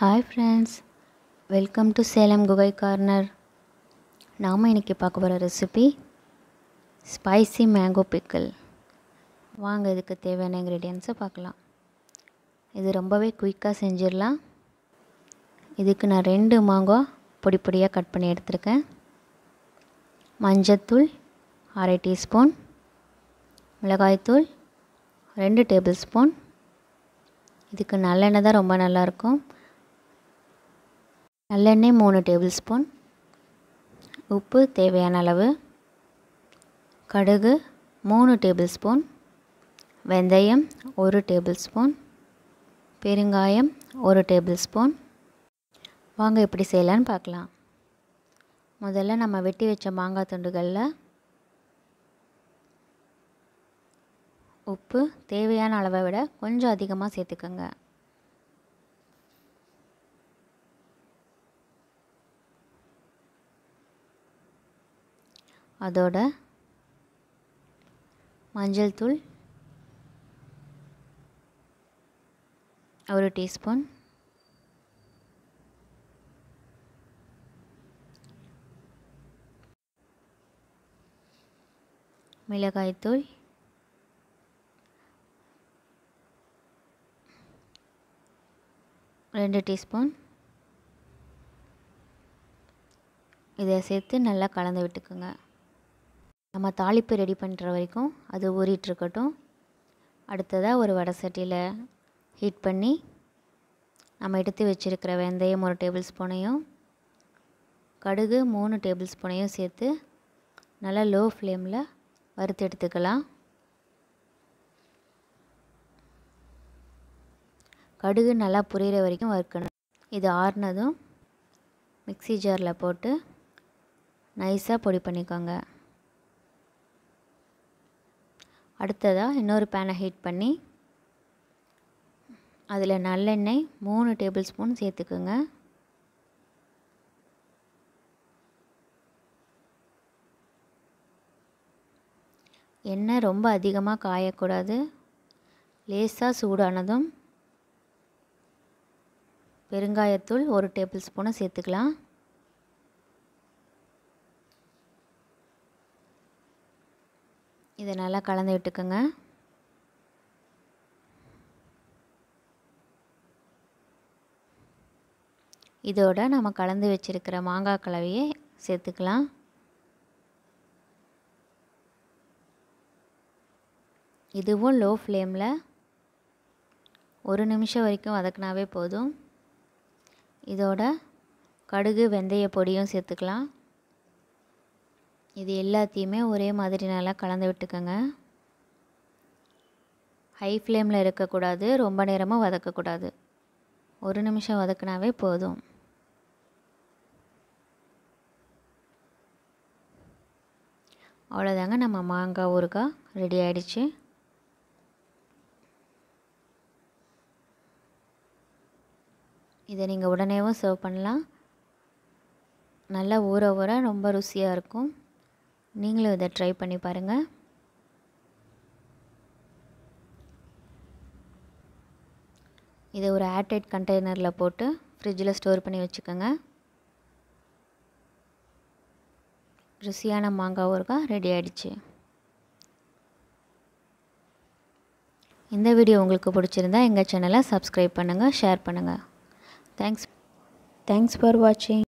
hi friends welcome to Salem Gugai corner நாம் இன்றைக்கி பார்க்க போகிற ரெசிபி ஸ்பைசி மேங்கோ பிக்கிள் வாங்க இதுக்கு தேவையான இன்க்ரீடியன்ஸை பார்க்கலாம் இது ரொம்பவே குயிக்காக செஞ்சிடலாம் இதுக்கு நான் ரெண்டு மாங்கோ பொடி பொடியாக கட் பண்ணி எடுத்திருக்கேன் மஞ்சத்தூள் அரை டீஸ்பூன் மிளகாய்த்தூள் ரெண்டு டேபிள் ஸ்பூன் இதுக்கு நல்லெண்ணெய் தான் ரொம்ப நல்லாயிருக்கும் நல்லெண்ணெய் மூணு டேபிள் ஸ்பூன் உப்பு தேவையான அளவு கடுகு மூணு டேபிள் ஸ்பூன் வெந்தயம் ஒரு டேபிள் ஸ்பூன் பெருங்காயம் ஒரு டேபிள் ஸ்பூன் வாங்க எப்படி செய்யலான்னு பார்க்கலாம் முதல்ல நம்ம வெட்டி வச்ச மாங்காய் துண்டுகளில் உப்பு தேவையான அளவை விட கொஞ்சம் அதிகமாக சேர்த்துக்கோங்க அதோட மஞ்சள் தூள் ஒரு டீஸ்பூன் மிளகாய்த்தூள் ரெண்டு டீஸ்பூன் இதை சேர்த்து நல்லா கலந்து விட்டுக்குங்க நம்ம தாளிப்பு ரெடி பண்ணுற வரைக்கும் அது ஊறிட்டுருக்கட்டும் அடுத்ததாக ஒரு வடை சட்டியில் ஹீட் பண்ணி நம்ம எடுத்து வச்சுருக்கிற வெந்தயம் ஒரு டேபிள் ஸ்பூனையும் கடுகு மூணு டேபிள் ஸ்பூனையும் சேர்த்து நல்லா லோ ஃப்ளேமில் வறுத்து எடுத்துக்கலாம் கடுகு நல்லா புரிகிற வரைக்கும் வறுக்கணும் இது ஆறுனதும் மிக்சி ஜாரில் போட்டு நைஸாக பொடி பண்ணிக்கோங்க அடுத்ததாக இன்னொரு பேனை ஹீட் பண்ணி அதில் நல்லெண்ணெய் மூணு டேபிள் ஸ்பூன் சேர்த்துக்குங்க எண்ணெய் ரொம்ப அதிகமாக காயக்கூடாது லேசாக சூடானதும் பெருங்காயத்தூள் ஒரு டேபிள் ஸ்பூனை சேர்த்துக்கலாம் இதை நல்லா கலந்து விட்டுக்கோங்க இதோட நம்ம கலந்து வச்சுருக்கிற மாங்காய் கலவையை சேர்த்துக்கலாம் இதுவும் லோ ஃப்ளேமில் ஒரு நிமிஷம் வரைக்கும் வதக்குனாவே போதும் இதோட கடுகு வெந்தய பொடியும் சேர்த்துக்கலாம் இது எல்லாத்தையுமே ஒரே மாதிரி நல்லா கலந்து விட்டுக்கோங்க ஹை ஃப்ளேமில் இருக்கக்கூடாது ரொம்ப நேரமாக வதக்கக்கூடாது ஒரு நிமிஷம் வதக்கினாவே போதும் அவ்வளோதாங்க நம்ம மாங்காய் ஊறுகாய் ரெடி ஆகிடுச்சு இதை நீங்கள் உடனேவும் சர்வ் பண்ணலாம் நல்லா ஊற ஊற ரொம்ப ருசியாக இருக்கும் நீங்களும் இதை ட்ரை பண்ணி பாருங்கள் இதை ஒரு ஏர்டைட் கண்டெய்னரில் போட்டு ஃப்ரிட்ஜில் ஸ்டோர் பண்ணி வச்சுக்கோங்க ருசியான மாங்காய் ஊறுகா ரெடி ஆகிடுச்சு இந்த வீடியோ உங்களுக்கு பிடிச்சிருந்தா எங்கள் சேனலை சப்ஸ்கிரைப் பண்ணுங்கள் ஷேர் பண்ணுங்கள் தேங்க்ஸ் தேங்க்ஸ் ஃபார் வாட்சிங்